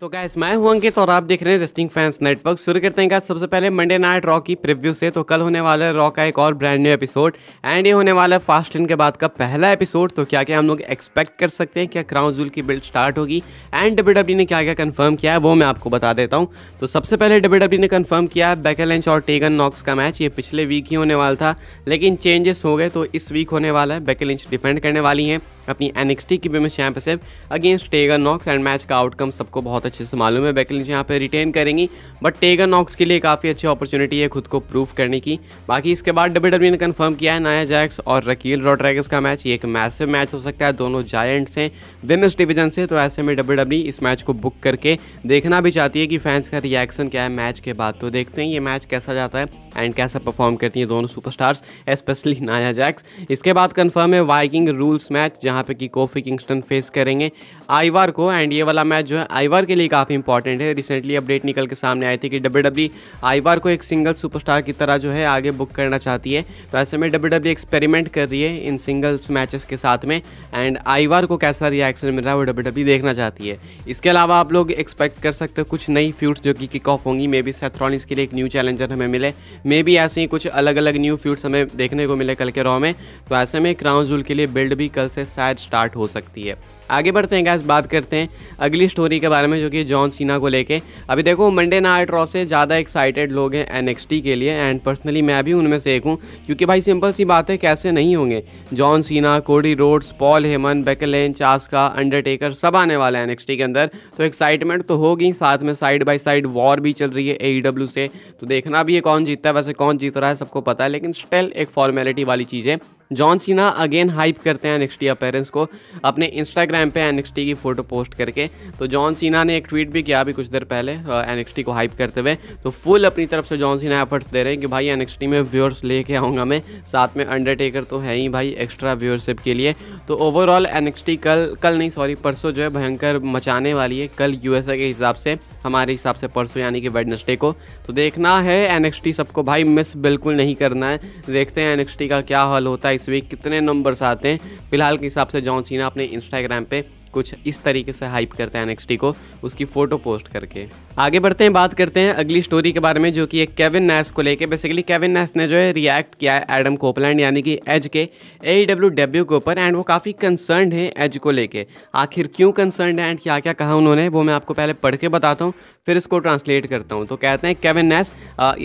तो गैस मैं हूं अंकित और आप देख रहे हैं रेस्टिंग फैंस नेटवर्क शुरू करते हैं सबसे पहले मंडे नाइट रॉ की प्रिव्यू से तो कल होने वाला है रॉ का एक और ब्रांड न्यू एपिसोड एंड ये होने वाला है फास्ट टेन के बाद का पहला एपिसोड तो क्या क्या हम लोग एक्सपेक्ट कर सकते हैं क्या क्राउन जूल की बिल्ड स्टार्ट होगी एंड डब्ल्यू e ने क्या क्या कन्फर्म किया है वो मैं आपको बता देता हूँ तो सबसे पहले डब्ल्यू e ने कन्फर्म किया है बैकल एंच और टेगन नॉक्स का मैच ये पिछले वीक ही होने वाला था लेकिन चेंजेस हो गए तो इस वीक होने वाला है बैकल इंच डिपेंड करने वाली हैं अपनी एनएक्सटी की women's champ save against Tegan Nox and match का आउटकम सबको बहुत अच्छे से मालूम है बैकलिंच यहाँ पर रिटेन करेंगी बट टेगा नॉक्स के लिए काफ़ी अच्छी अपॉर्चुनिटी है खुद को प्रूव करने की बाकी इसके बाद डब्ल्यू e ने कन्फर्म किया है नाया जैक्स और रकील रॉड्रैगस का मैच ये एक मैसिव मैच हो सकता है दोनों जायंट्स हैं विमेंस डिविजन से तो ऐसे में डब्ल्यू e इस मैच को बुक करके देखना भी चाहती है कि फैंस का रिएक्शन क्या है मैच के बाद तो देखते हैं ये मैच कैसा जाता है एंड कैसा परफॉर्म करती हैं दोनों सुपरस्टार्स स्पेशली नाया जैक्स इसके बाद कन्फर्म है वाइकिंग रूल्स मैच जहाँ यहाँ पे कि कोफी किंगस्टन फेस करेंगे आईवार को एंड ये वाला मैच जो है आईवार के लिए काफ़ी इंपॉर्टेंट है रिसेंटली अपडेट निकल के सामने आई थी कि डब्ल्यू e आईवार को एक सिंगल सुपरस्टार की तरह जो है आगे बुक करना चाहती है तो ऐसे में डब्ल्यू एक्सपेरिमेंट e कर रही है इन सिंगल्स मैचेस के साथ में एंड आईवार को कैसा रिएक्शन मिल रहा है वो डब्ल्यू e देखना चाहती है इसके अलावा आप लोग एक्सपेक्ट कर सकते हो कुछ नई फ्यूट्स जो कि किक ऑफ होंगी मे बी सेथ्रॉनिस के लिए एक न्यू चैलेंजर हमें मिले मे बी ऐसे ही कुछ अलग अलग न्यू फ्यूट्स हमें देखने को मिले कल के रॉ में तो ऐसे में क्राउन जूल के लिए बिल्ड भी कल से शायद स्टार्ट हो सकती है आगे बढ़ते हैं गैस बात करते हैं अगली स्टोरी के बारे में जो कि जॉन सीना को लेके अभी देखो मंडे नाइट रॉ से ज़्यादा एक्साइटेड लोग हैं एनएक्सटी के लिए एंड पर्सनली मैं भी उनमें से एक हूँ क्योंकि भाई सिंपल सी बात है कैसे नहीं होंगे John Cena Cody Rhodes Paul Heyman बेकलेन चास्का अंडरटेकर सब आने वाला है एन के अंदर तो एक्साइटमेंट तो होगी साथ में साइड बाई साइड वॉर भी चल रही है ए e से तो देखना भी है कौन जीतता है वैसे कौन जीत रहा है सबको पता है लेकिन स्टिल एक फॉर्मेलिटी वाली चीज़ है जॉन सीना अगेन हाइप करते हैं नेक्स्ट पेरेंट्स को अपने इंस्टाग्राम इंस्टाग्राम पे एनएक्सटी की फ़ोटो पोस्ट करके तो जॉन सीना ने एक ट्वीट भी किया अभी कुछ देर पहले एनएक्सटी को हाइप करते हुए तो फुल अपनी तरफ से जॉन सीना एफर्ट्स दे रहे हैं कि भाई एनएक्सटी में व्यूअर्स लेके आऊँगा मैं साथ में अंडरटेकर तो है ही भाई एक्स्ट्रा व्यूअरशिप के लिए तो ओवरऑल एनएक्सटी कल कल नहीं सॉरी परसों जो है भयंकर मचाने वाली है कल यूएसए के हिसाब से हमारे हिसाब से परसों यानी कि वेडनेसडे को तो देखना है एन सबको भाई मिस बिल्कुल नहीं करना है देखते हैं एन का क्या हल होता है इस वीक कितने नंबर्स आते हैं फिलहाल के हिसाब से जॉन सीना अपने इंस्टाग्राम पर कुछ इस तरीके से हाइप करता है एनएक्सटी को उसकी फोटो पोस्ट करके आगे बढ़ते हैं बात करते हैं अगली स्टोरी के बारे में जो कि एक केविन नैस को लेके बेसिकली केविन नैस ने जो है रिएक्ट किया है एडम कोपलैंड यानी कि एज के ए डब्ल्यू डेब्यू के ऊपर एंड वो काफ़ी कंसर्न है एज को लेके आखिर क्यों कंसर्न है एंड क्या क्या कहा उन्होंने वो मैं आपको पहले पढ़ के बताता हूँ फिर इसको ट्रांसलेट करता हूँ तो कहते हैं केविन नैस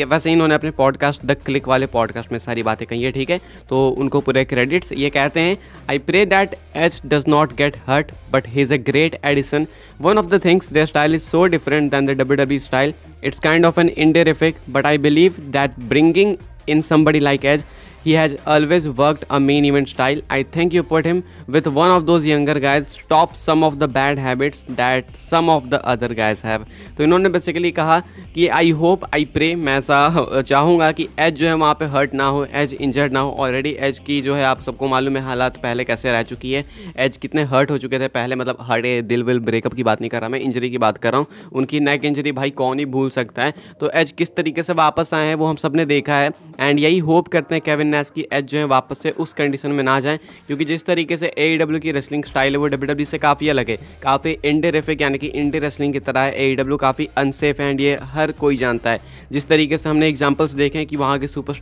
ये वैसे इन्होंने अपने पॉडकास्ट द क्लिक वाले पॉडकास्ट में सारी बातें कही है ठीक है तो उनको पूरे क्रेडिट्स ये कहते हैं I pray that he does not get hurt but but he's a great addition. One of the things, their style is so different than the WWE style. It's kind of an indie but I believe that bringing in somebody like Edge He has always worked a main event style. I think you put him with one of those younger guys, stop some of the bad habits that some of the other guys have. तो इन्होंने basically कहा कि I hope I pray मैं ऐसा चाहूँगा कि as जो है वहाँ पे हर्ट ना हो एज इंजर्ड ना हो ऑलरेडी एज की जो है आप सबको मालूम है हालात पहले कैसे रह चुकी है एज कितने हर्ट हो चुके थे पहले मतलब हर्ट दिल विल ब्रेकअप की बात नहीं कर रहा मैं इंजरी की बात कर रहा हूँ उनकी नेक इंजरी भाई कौन ही भूल सकता है तो एज किस तरीके से वापस आए हैं वो हम सब ने देखा है एंड यही होप करते हैं कैविन नेस की एज जो है वापस से उस कंडीशन में ना जाए क्योंकि जिस तरीके से ए e की रेसलिंग स्टाइल है वो डब्ल्यू e से काफ़ी अलग है काफ़ी इंडरेफिक यानी कि इंडी रेसलिंग की तरह है ए काफ़ी अनसेफ है एंड ये हर कोई जानता है जिस तरीके से हमने एग्जाम्पल्स देखे हैं कि वहाँ के सुपर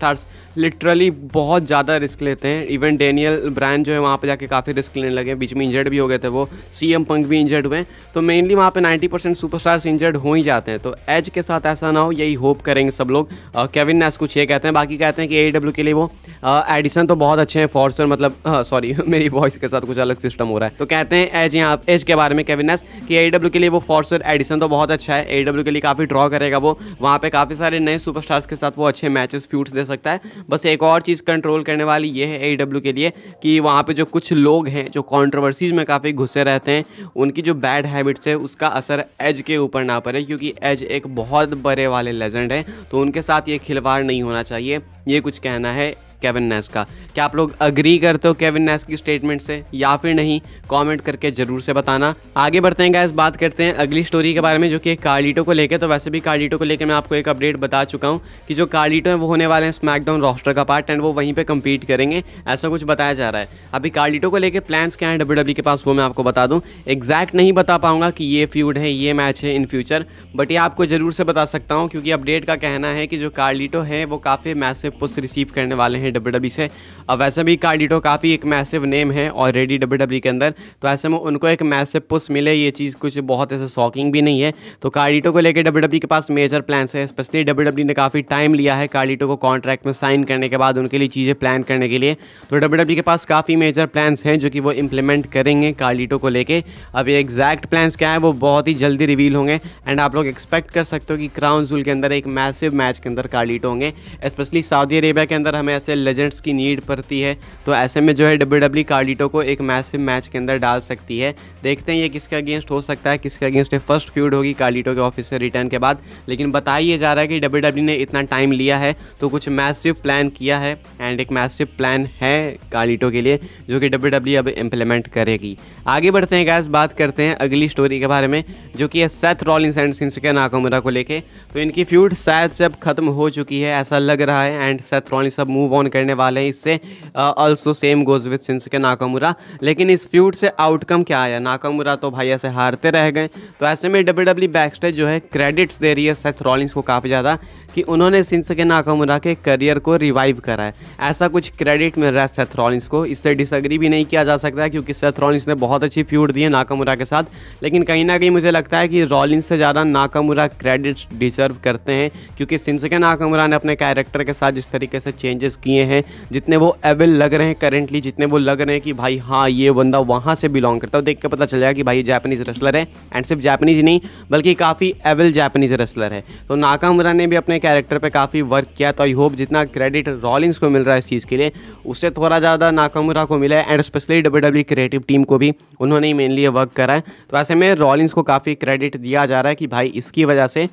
लिटरली बहुत ज़्यादा रिस्क लेते हैं इवन डेनियल ब्रांड जो है वहाँ पर जाके काफ़ी रिस्क लेने लगे बीच में इंजर्ड भी हो गए थे वो सी एम भी इंजर्ड हुए तो मेनली वहाँ पर नाइन्टी परसेंट सुपरस्टार्स इंजर्ड हो ही जाते हैं तो एज के साथ ऐसा ना हो यही होप करेंगे सब लोग केविन नेस कुछ ये कहते हैं बाकी कहते हैं कि ए e के लिए वो एडिसन तो बहुत अच्छे हैं फॉर्सर मतलब सॉरी हाँ, मेरी वॉइस के साथ कुछ अलग सिस्टम हो रहा है तो कहते हैं एज यहाँ एज के बारे में केविनस कि ए डब्ल्यू e के लिए वो फॉर्सर एडिसन तो बहुत अच्छा है ए डब्ल्यू e के लिए काफ़ी ड्रॉ करेगा वो वहाँ पर काफ़ी सारे नए सुपरस्टार्स के साथ वो अच्छे मैचेस फ्यूट्स दे सकता है बस एक और चीज़ कंट्रोल करने वाली ये है ए डब्ल्यू e के लिए कि वहाँ पर जो कुछ लोग हैं जो कॉन्ट्रोवर्सीज में काफ़ी घुसे रहते हैं उनकी जो बैड हैबिट्स है उसका असर एज के ऊपर ना पड़े क्योंकि एज एक बहुत बड़े वाले लेजेंड हैं तो उनके साथ ये खिलवाड़ नहीं होना चाहिए ये कुछ कहना है केविन नेस का क्या आप लोग अग्री करते हो केविन नेस की स्टेटमेंट से या फिर नहीं कमेंट करके ज़रूर से बताना आगे बढ़ते हैं गैस बात करते हैं अगली स्टोरी के बारे में जो कि कार्लिटो को लेकर तो वैसे भी कार्लिटो को लेकर मैं आपको एक अपडेट बता चुका हूँ कि जो कार्लिटो है वो होने वाले हैं स्मैकडाउन रॉस्टर का पार्ट एंड वो वहीं पर कम्पीट करेंगे ऐसा कुछ बताया जा रहा है अभी कार्लिटो को लेकर प्लान्स क्या हैं डब्ल्यू e के पास वो मैं आपको बता दूँ एग्जैक्ट नहीं बता पाऊँगा कि ये फ्यूड है ये मैच है इन फ्यूचर बट ये आपको ज़रूर से बता सकता हूँ क्योंकि अपडेट का कहना है कि जो कार्लिटो है वो काफ़ी मैसेज पुश रिसीव करने वाले हैं हैं डब्ल्यू e से अब वैसे भी कार्डिटो काफ़ी एक मैसिव नेम है ऑलरेडी डब्ल्यू e के अंदर तो ऐसे में उनको एक मैसिव पुस मिले ये चीज़ कुछ बहुत ऐसे शॉकिंग भी नहीं है तो कार्डिटो को लेकर डब्ल्यू e के पास मेजर प्लान है स्पेशली डब्ल्यू ने काफ़ी टाइम लिया है कार्डिटो को कॉन्ट्रैक्ट में साइन करने के बाद उनके लिए चीज़ें प्लान करने के लिए तो डब्ल्यू के पास काफ़ी मेजर प्लान हैं जो कि वो इम्प्लीमेंट करेंगे कार्डिटो को लेकर अब ये एग्जैक्ट प्लान्स क्या है वो बहुत ही जल्दी रिवील होंगे एंड आप लोग एक्सपेक्ट कर सकते हो कि क्राउन जूल के अंदर एक मैसिव मैच के अंदर कार्डिटो होंगे स्पेशली सऊदी अरेबिया के अंदर हमें ऐसे लेजेंड्स की नीड पड़ती है तो ऐसे में जो है डब्ल्यू डब्ल्यू कार्डिटो को एक मैसिव मैच के अंदर डाल सकती है देखते हैं ये किसके अगेंस्ट हो सकता है किसके अगेंस्ट ये फर्स्ट फ्यूड होगी कार्डिटो के ऑफिस से रिटर्न के बाद लेकिन बताइए जा रहा है कि डब्ल्यू डब्ल्यू e ने इतना टाइम लिया है तो कुछ मैसिव प्लान किया है एंड एक मैसिव प्लान है कार्डिटो के लिए जो कि डब्ल्यू डब्ल्यू e अब इम्प्लीमेंट करेगी आगे बढ़ते हैं गैस बात करते हैं अगली स्टोरी के बारे में जो कि है Seth Rollins and Shinsuke Nakamura को लेके तो इनकी फ्यूड शायद से अब खत्म हो चुकी है ऐसा लग रहा है एंड सेथ रॉलिंग सब मूव ऑन करने वाले हैं इससे ऑल्सो सेम गोज विथ के नाकामुरा लेकिन इस फ्यूड से आउटकम क्या आया नाकामुरा तो भाई ऐसे हारते रह गए तो ऐसे में डब्ल्यू डब्ल्यू बैकस्टेज जो है क्रेडिट्स दे रही है सेथ रॉलिंग्स को काफ़ी ज़्यादा कि उन्होंने सिंसके नाकामुरा के करियर को रिवाइव करा है ऐसा कुछ क्रेडिट मिल रहा है सेथ रॉलिंस को इससे डिसअग्री भी नहीं किया जा सकता है क्योंकि सेथ रॉलिंस ने बहुत अच्छी फ्यूड दी है नाकामुरा के साथ लेकिन कहीं ना कहीं मुझे लगता है कि रॉलिंस से ज़्यादा नाकामुरा क्रेडिट डिजर्व करते हैं क्योंकि सिंसके नाकामुरा ने अपने कैरेक्टर के साथ जिस तरीके से चेंजेस किए हैं जितने वो एवेल लग रहे हैं करेंटली जितने वो लग रहे हैं कि भाई हाँ ये बंदा वहाँ से बिलोंग करता है तो देख के पता चल जाएगा कि भाई जैपनीज़ रेसलर है एंड सिर्फ जैपनीज नहीं बल्कि काफ़ी एवेल जैपनीज़ रेसलर है तो नाकामुरा ने भी अपने कैरेक्टर पे काफ़ी वर्क किया तो आई होप जितना क्रेडिट रॉलिंग्स को मिल रहा है इस चीज़ के लिए उससे थोड़ा ज़्यादा नाकामुरा को मिला है and specially W W creative team को भी उन्होंने ही मेनली ये वर्क करा है तो ऐसे में रॉलिंग्स को काफ़ी क्रेडिट दिया जा रहा है कि भाई इसकी वजह से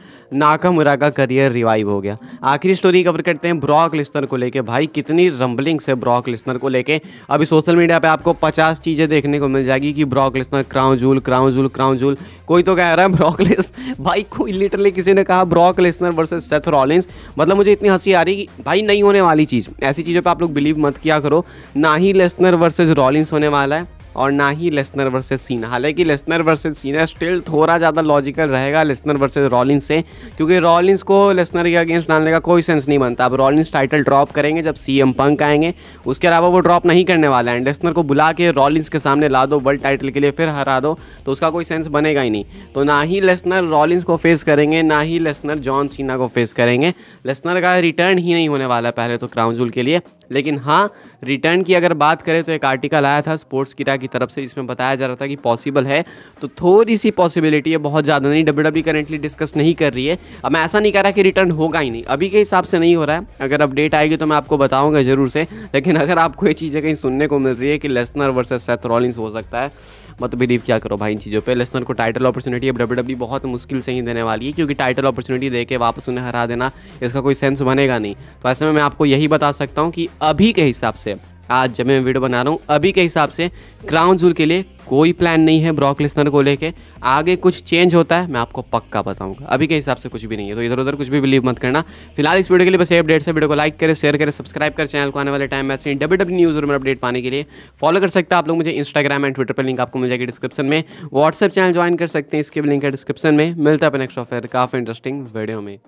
नाकामुरा का करियर रिवाइव हो गया आखिरी स्टोरी कवर करते हैं ब्रॉक लिस्नर को लेकर भाई कितनी रंबलिंग्स है ब्रॉक लिस्नर को लेकर अभी सोशल मीडिया पर आपको पचास चीज़ें देखने को मिल जाएगी कि Brock Lesnar crown jewel crown jewel crown jewel कोई तो कह रहा है ब्रॉक लिस्ट भाई कोई लिटरली किसी ने कहा Brock Lesnar versus Seth Rollins मतलब मुझे इतनी हंसी आ रही कि भाई नहीं होने वाली चीज़ ऐसी चीज़ों पर आप लोग बिलीव मत किया करो ना ही लेसनर वर्सेज रॉलिंस होने वाला है और ना ही लेसनर वर्सेज सीना हालांकि लेसनर वर्सेज सीना स्टिल थोड़ा ज़्यादा लॉजिकल रहेगा लेसनर वर्सेज रॉलिंस से क्योंकि रॉलिंस को लेसनर के अगेंस्ट डालने का कोई सेंस नहीं बनता अब रॉलिंस टाइटल ड्रॉप करेंगे जब सी एम पंक आएंगे उसके अलावा वो ड्रॉप नहीं करने वाला है लेसनर को बुला के रॉलिंस के सामने ला दो वर्ल्ड टाइटल के लिए फिर हरा दो तो उसका कोई सेंस बनेगा ही नहीं तो ना ही लेसनर रॉलिंस को फेस करेंगे ना ही लेसनर जॉन सीना को फेस करेंगे लेसनर का रिटर्न ही नहीं होने वाला पहले तो क्राउन जूल के लिए लेकिन हाँ रिटर्न की अगर बात करें तो एक आर्टिकल आया था स्पोर्ट्स किरा की तरफ से इसमें बताया जा रहा था कि पॉसिबल है तो थोड़ी सी पॉसिबिलिटी है बहुत ज़्यादा नहीं डब्ल्यू डब्ल्यू करेंटली डिस्कस नहीं कर रही है अब मैं ऐसा नहीं कह रहा कि रिटर्न होगा ही नहीं अभी के हिसाब से नहीं हो रहा है अगर अपडेट आएगी तो मैं आपको बताऊँगा ज़रूर से लेकिन अगर आपको ये चीज़ें कहीं सुनने को मिल रही है कि लेस्नर वर्सेज सेथ रॉलिंग्स हो सकता है मत बिलीव क्या करो भाई इन चीज़ों पर लेसनर को टाइटल अपॉर्चुनिटी अब डब्ल्यू डब्ल्यू e बहुत मुश्किल से ही देने वाली है क्योंकि टाइटल अपॉर्चुनिटी देकर वापस उन्हें हरा देना इसका कोई सेंस बनेगा नहीं तो ऐसे में मैं आपको यही बता सकता हूँ कि अभी के हिसाब से आज जब मैं वीडियो बना रहा हूँ अभी के हिसाब से क्राउन जूल के लिए कोई प्लान नहीं है ब्रॉक लिस्नर को लेके आगे कुछ चेंज होता है मैं आपको पक्का बताऊंगा अभी के हिसाब से कुछ भी नहीं है तो इधर उधर कुछ भी बिलीव मत करना फिलहाल इस वीडियो के लिए बस अपडेट है वीडियो को लाइक करें शेयर करें सब्सक्राइब करें चैनल को आने वाले टाइम में ऐसे W W news room update पाने के लिए फॉलो कर सकते हैं आप लोग मुझे इंस्टाग्राम एंड ट्विटर पर लिंक आपको मिल जाएगी डिस्क्रिप्शन में व्हाट्सअप चैनल ज्वाइन कर सकते हैं इसके भी लिंक है डिस्क्रिप्शन में मिलता है नेक्स्ट ऑफर काफ़ी इंटरेस्टिंग वीडियो में